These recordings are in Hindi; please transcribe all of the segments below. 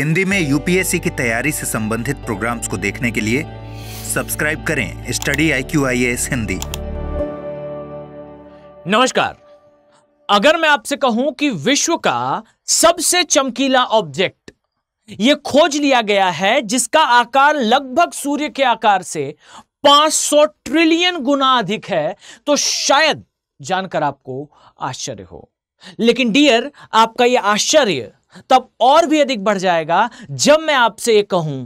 हिंदी में यूपीएससी की तैयारी से संबंधित प्रोग्राम्स को देखने के लिए सब्सक्राइब करें study I Q I S Hindi नमस्कार अगर मैं आपसे कहूं कि विश्व का सबसे चमकीला ऑब्जेक्ट यह खोज लिया गया है जिसका आकार लगभग सूर्य के आकार से 500 ट्रिलियन गुना अधिक है तो शायद जानकर आपको आश्चर्य हो लेकिन डियर आपका यह आश्चर्य तब और भी अधिक बढ़ जाएगा जब मैं आपसे ये कहूं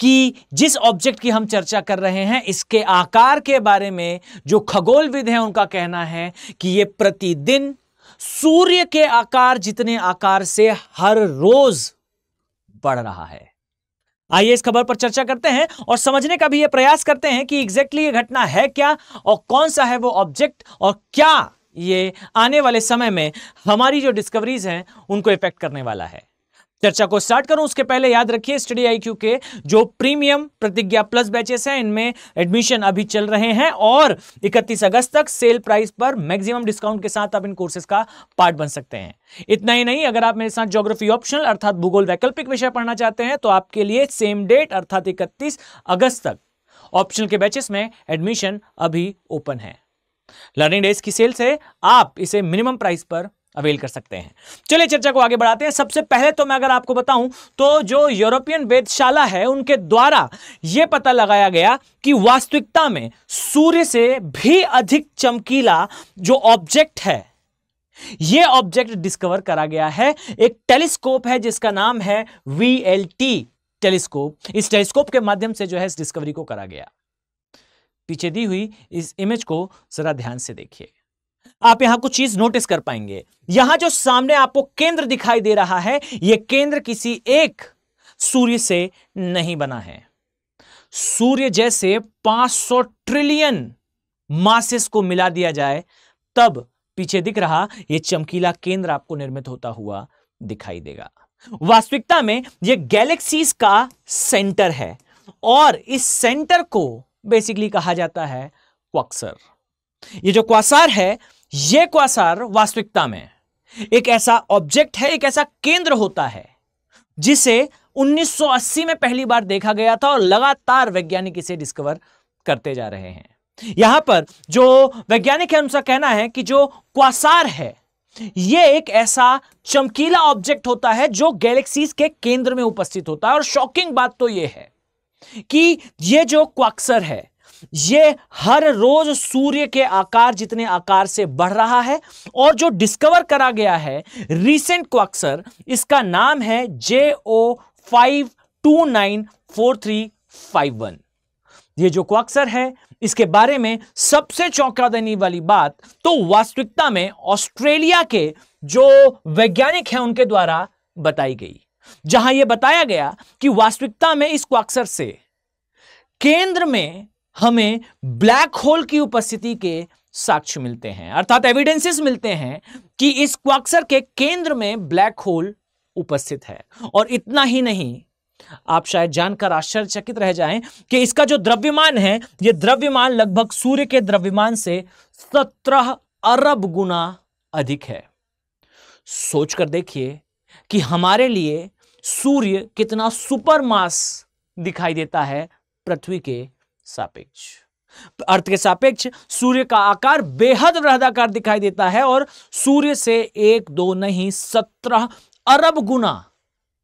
कि जिस ऑब्जेक्ट की हम चर्चा कर रहे हैं इसके आकार के बारे में जो खगोलविद हैं उनका कहना है कि ये प्रतिदिन सूर्य के आकार जितने आकार से हर रोज बढ़ रहा है आइए इस खबर पर चर्चा करते हैं और समझने का भी यह प्रयास करते हैं कि एग्जैक्टली exactly ये घटना है क्या और कौन सा है वो ऑब्जेक्ट और क्या ये आने वाले समय में हमारी जो डिस्कवरीज हैं उनको इफेक्ट करने वाला है चर्चा को स्टार्ट करूं उसके पहले याद रखिए स्टडी आई क्यू के जो प्रीमियम प्रतिज्ञा प्लस बैचेस हैं इनमें एडमिशन अभी चल रहे हैं और 31 अगस्त तक सेल प्राइस पर मैक्सिमम डिस्काउंट के साथ आप इन कोर्सेज का पार्ट बन सकते हैं इतना ही नहीं अगर आप मेरे साथ ज्योग्राफी ऑप्शनल अर्थात भूगोल वैकल्पिक विषय पढ़ना चाहते हैं तो आपके लिए सेम डेट अर्थात इकतीस अगस्त तक ऑप्शनल के बैचेस में एडमिशन अभी ओपन है लर्निंग डेज की सेल से आप इसे मिनिमम प्राइस पर अवेल कर सकते हैं चलिए चर्चा को आगे बढ़ाते हैं सबसे पहले तो मैं अगर आपको बताऊं तो जो यूरोपियन वेदशाला है उनके द्वारा यह पता लगाया गया कि वास्तविकता में सूर्य से भी अधिक चमकीला जो ऑब्जेक्ट है यह ऑब्जेक्ट डिस्कवर करा गया है एक टेलीस्कोप है जिसका नाम है वी टेलीस्कोप इस टेलीस्कोप के माध्यम से जो है इस डिस्कवरी को करा गया पीछे दी हुई इस इमेज को जरा ध्यान से देखिए आप यहां कुछ चीज नोटिस कर पाएंगे यहां जो सामने आपको केंद्र दिखाई दे रहा है यह केंद्र किसी एक सूर्य से नहीं बना है सूर्य जैसे 500 ट्रिलियन मासेस को मिला दिया जाए तब पीछे दिख रहा यह चमकीला केंद्र आपको निर्मित होता हुआ दिखाई देगा वास्तविकता में यह गैलेक्सीज का सेंटर है और इस सेंटर को बेसिकली कहा जाता है क्वासर ये जो क्वासार है ये क्वासार वास्तविकता में एक ऐसा ऑब्जेक्ट है एक ऐसा केंद्र होता है जिसे 1980 में पहली बार देखा गया था और लगातार वैज्ञानिक इसे डिस्कवर करते जा रहे हैं यहां पर जो वैज्ञानिक है उनका कहना है कि जो क्वासार है यह एक ऐसा चमकीला ऑब्जेक्ट होता है जो गैलेक्सीज के केंद्र में उपस्थित होता है और शॉकिंग बात तो यह है कि ये जो क्वाक्सर है ये हर रोज सूर्य के आकार जितने आकार से बढ़ रहा है और जो डिस्कवर करा गया है रीसेंट क्वाक्सर इसका नाम है J O five two nine four three five one ये जो क्वाक्सर है इसके बारे में सबसे चौंका देने वाली बात तो वास्तविकता में ऑस्ट्रेलिया के जो वैज्ञानिक हैं उनके द्वारा बताई गई जहां यह बताया गया कि वास्तविकता में इस क्वाक्सर से केंद्र में हमें ब्लैक होल की उपस्थिति के साक्ष्य मिलते हैं अर्थात एविडेंसेस मिलते हैं कि इस क्वाक्सर के केंद्र में ब्लैक होल उपस्थित है और इतना ही नहीं आप शायद जानकर आश्चर्यचकित रह जाएं कि इसका जो द्रव्यमान है यह द्रव्यमान लगभग सूर्य के द्रव्यमान से सत्रह अरब गुना अधिक है सोचकर देखिए कि हमारे लिए सूर्य कितना सुपर मास दिखाई देता है पृथ्वी के सापेक्ष अर्थ के सापेक्ष सूर्य का आकार बेहद वृहदाकार दिखाई देता है और सूर्य से एक दो नहीं सत्रह अरब गुना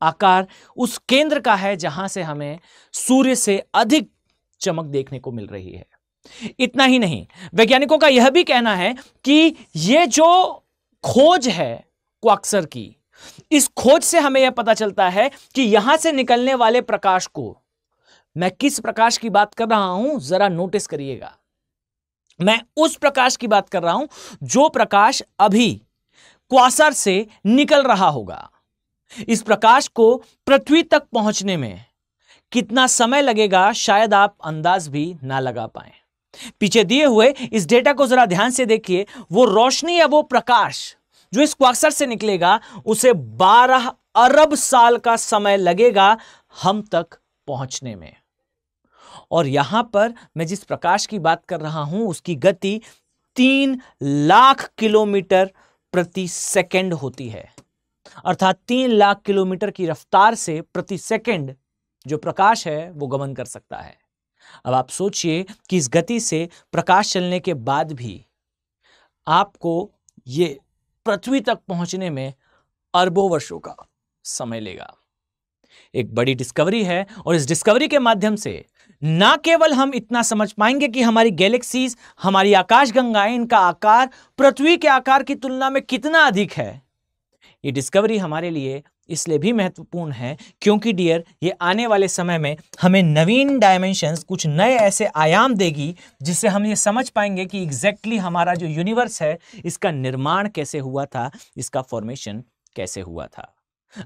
आकार उस केंद्र का है जहां से हमें सूर्य से अधिक चमक देखने को मिल रही है इतना ही नहीं वैज्ञानिकों का यह भी कहना है कि यह जो खोज है क्वाक्सर की इस खोज से हमें यह पता चलता है कि यहां से निकलने वाले प्रकाश को मैं किस प्रकाश की बात कर रहा हूं जरा नोटिस करिएगा मैं उस प्रकाश की बात कर रहा हूं जो प्रकाश अभी क्वासर से निकल रहा होगा इस प्रकाश को पृथ्वी तक पहुंचने में कितना समय लगेगा शायद आप अंदाज भी ना लगा पाए पीछे दिए हुए इस डेटा को जरा ध्यान से देखिए वो रोशनी या वो प्रकाश जो इस क्वाक्सर से निकलेगा उसे 12 अरब साल का समय लगेगा हम तक पहुंचने में और यहां पर मैं जिस प्रकाश की बात कर रहा हूं उसकी गति तीन लाख किलोमीटर प्रति सेकंड होती है अर्थात तीन लाख किलोमीटर की रफ्तार से प्रति सेकंड जो प्रकाश है वो गमन कर सकता है अब आप सोचिए कि इस गति से प्रकाश चलने के बाद भी आपको ये पृथ्वी तक पहुंचने में अरबों वर्षों का समय लेगा एक बड़ी डिस्कवरी है और इस डिस्कवरी के माध्यम से ना केवल हम इतना समझ पाएंगे कि हमारी गैलेक्सीज हमारी आकाशगंगाएं इनका आकार पृथ्वी के आकार की तुलना में कितना अधिक है ये डिस्कवरी हमारे लिए इसलिए भी महत्वपूर्ण है क्योंकि डियर ये आने वाले समय में हमें नवीन डायमेंशंस कुछ नए ऐसे आयाम देगी जिससे हम ये समझ पाएंगे कि एग्जैक्टली हमारा जो यूनिवर्स है इसका निर्माण कैसे हुआ था इसका फॉर्मेशन कैसे हुआ था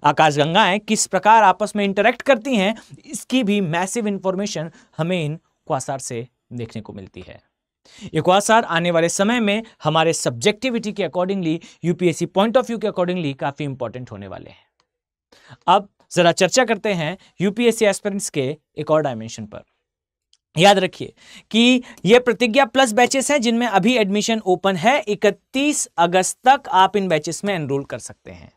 आकाशगंगाएं किस प्रकार आपस में इंटरेक्ट करती हैं इसकी भी मैसिव इंफॉर्मेशन हमें इन क्वासार से देखने को मिलती है ये क्वासार आने वाले समय में हमारे सब्जेक्टिविटी के accordingly UPSC point of view के अकॉर्डिंगली काफ़ी इंपॉर्टेंट होने वाले हैं अब जरा चर्चा करते हैं यूपीएससी एस्पिरेंट्स के एक और डायमेंशन पर याद रखिए कि ये प्रतिज्ञा प्लस बैचेस हैं जिनमें अभी एडमिशन ओपन है 31 अगस्त तक आप इन बैचेस में एनरोल कर सकते हैं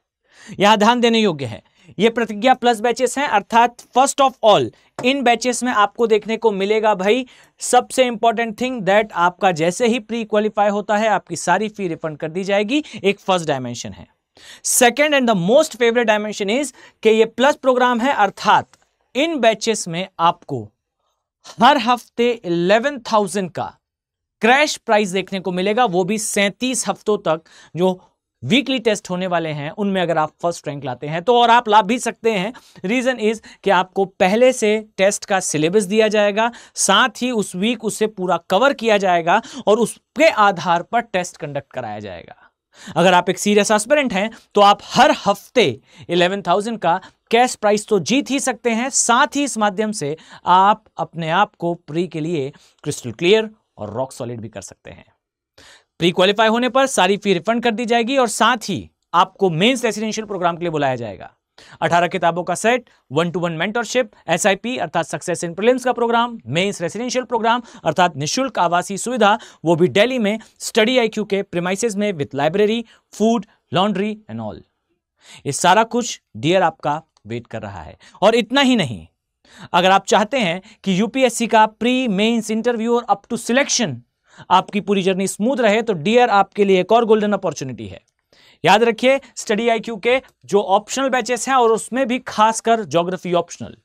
यहां ध्यान देने योग्य है ये प्रतिज्ञा प्लस बैचेस हैं अर्थात फर्स्ट ऑफ ऑल इन बैचेस में आपको देखने को मिलेगा भाई सबसे इंपॉर्टेंट थिंग दैट आपका जैसे ही प्री क्वालिफाई होता है आपकी सारी फी रिफंड कर दी जाएगी एक फर्स्ट डायमेंशन है second and the most favourite dimension is कि ये प्लस प्रोग्राम है अर्थात इन बैचेस में आपको हर हफ्ते इलेवन थाउजेंड का क्रैश प्राइस देखने को मिलेगा वो भी सैंतीस हफ्तों तक जो वीकली टेस्ट होने वाले हैं उनमें अगर आप फर्स्ट रैंक लाते हैं तो और आप लाभ भी सकते हैं रीज़न इज़ कि आपको पहले से टेस्ट का सिलेबस दिया जाएगा साथ ही उस वीक उसे पूरा कवर किया जाएगा और उसके आधार पर टेस्ट कंडक्ट कराया जाएगा अगर आप एक सीरियस एस्पिरेंट हैं तो आप हर हफ्ते 11,000 का कैश प्राइस तो जीत ही सकते हैं साथ ही इस माध्यम से आप अपने आप को प्री के लिए क्रिस्टल क्लियर और रॉक सॉलिड भी कर सकते हैं प्री क्वालिफाई होने पर सारी फी रिफंड कर दी जाएगी और साथ ही आपको मेंस रेसिडेंशियल प्रोग्राम के लिए बुलाया जाएगा अठारह किताबों का set one two one mentorship SIP अर्थात सक्सेस इन प्रिलिम्स का प्रोग्राम मेंस रेसिडेंशियल प्रोग्राम अर्थात निशुल्क आवासीय सुविधा वो भी दिल्ली में स्टडी आईक्यू के प्रिमाइसिस में with library food laundry and all ये सारा कुछ डियर आपका वेट कर रहा है और इतना ही नहीं अगर आप चाहते हैं कि यूपीएससी का प्री मेन्स इंटरव्यू और अप टू सिलेक्शन आपकी पूरी जर्नी स्मूथ रहे तो डियर आपके लिए एक और गोल्डन अपॉर्चुनिटी है याद रखिए स्टडी आईक्यू के जो ऑप्शनल बैचेस हैं और उसमें भी खासकर ज्योग्राफी ऑप्शनल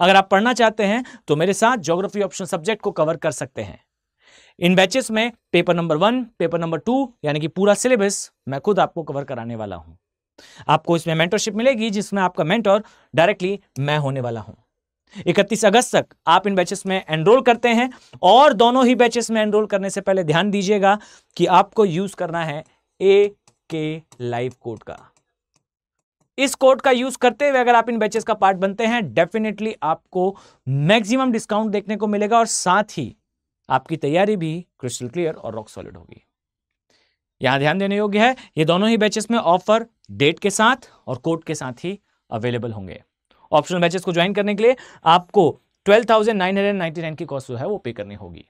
अगर आप पढ़ना चाहते हैं तो मेरे साथ ज्योग्राफी ऑप्शनल सब्जेक्ट को कवर कर सकते हैं इन बैचेस में paper number one paper number two यानी कि पूरा सिलेबस मैं खुद आपको कवर कराने वाला हूं आपको इसमें मेंटरशिप मिलेगी जिसमें आपका मेंटर डायरेक्टली मैं होने वाला हूं 31 अगस्त तक आप इन बैचेस में एनरोल करते हैं और दोनों ही बैचेस में एनरोल करने से पहले ध्यान दीजिएगा कि आपको यूज करना है ए के लाइव कोड का इस कोड का यूज करते हुए अगर आप इन बैचेस का पार्ट बनते हैं डेफिनेटली आपको मैक्सिमम डिस्काउंट देखने को मिलेगा और साथ ही आपकी तैयारी भी क्रिस्टल क्लियर और रॉक सॉलिड होगी यहां ध्यान देने योग्य है ये दोनों ही बैचेस में ऑफर डेट के साथ और कोड के साथ ही अवेलेबल होंगे ऑप्शनल बैचेस को ज्वाइन करने के लिए आपको ट्वेल्व की कॉस्ट जो है वो पे करनी होगी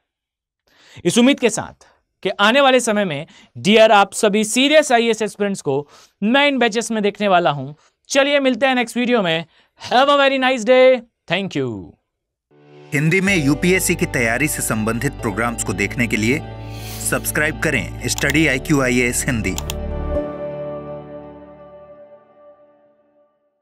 इस उम्मीद के साथ कि आने वाले समय में डियर आप सभी सीरियस आई एस एस्पिरेंट्स को मैं इन बैचेस में देखने वाला हूं चलिए मिलते हैं नेक्स्ट वीडियो में have a very nice day thank you Hindi में यूपीएससी की तैयारी से संबंधित प्रोग्राम्स को देखने के लिए सब्सक्राइब करें study I Q I S Hindi